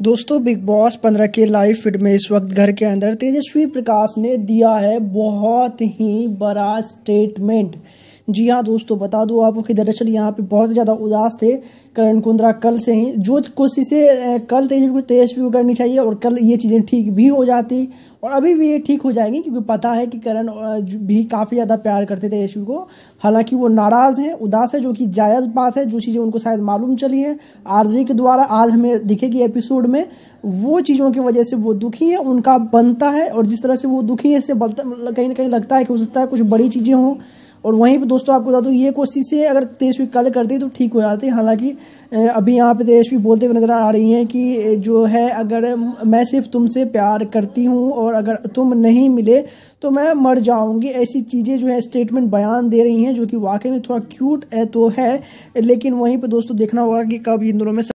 दोस्तों big boss पंद्रह के लाइव फिट में इस वक्त घर के अंदर तेजस्वी प्रकाश ने दिया है बहुत ही बड़ा स्टेटमेंट जी हाँ दोस्तों बता दूँ आपको कि दरअसल यहाँ पे बहुत ज़्यादा उदास थे करण कुंद्रा कल से ही जो कोशिशें कल तेजस्वी को तेजस्वी को करनी चाहिए और कल ये चीज़ें ठीक भी हो जाती और अभी भी ये ठीक हो जाएंगे क्योंकि पता है कि करण भी काफ़ी ज़्यादा प्यार करते थे यशु को हालांकि वो नाराज़ हैं उदास है जो कि जायज़ बात है जो चीज़ें उनको शायद मालूम चली हैं आरजी के द्वारा आज हमें दिखेगी एपिसोड में वो चीज़ों की वजह से वो दुखी है उनका बनता है और जिस तरह से वो दुखी है इससे मतलब कहीं ना कहीं लगता है कि हो सकता है कुछ बड़ी चीज़ें हों और वहीं पर दोस्तों आपको बता दूँ ये कोशिशें अगर तेजस्वी कल करती तो ठीक हो जाती हालांकि अभी यहाँ पे तेजस्वी बोलते हुए नज़र आ रही हैं कि जो है अगर मैं सिर्फ तुमसे प्यार करती हूँ और अगर तुम नहीं मिले तो मैं मर जाऊँगी ऐसी चीज़ें जो है स्टेटमेंट बयान दे रही हैं जो कि वाकई में थोड़ा क्यूट है तो है लेकिन वहीं पर दोस्तों देखना होगा कि कब इन दोनों में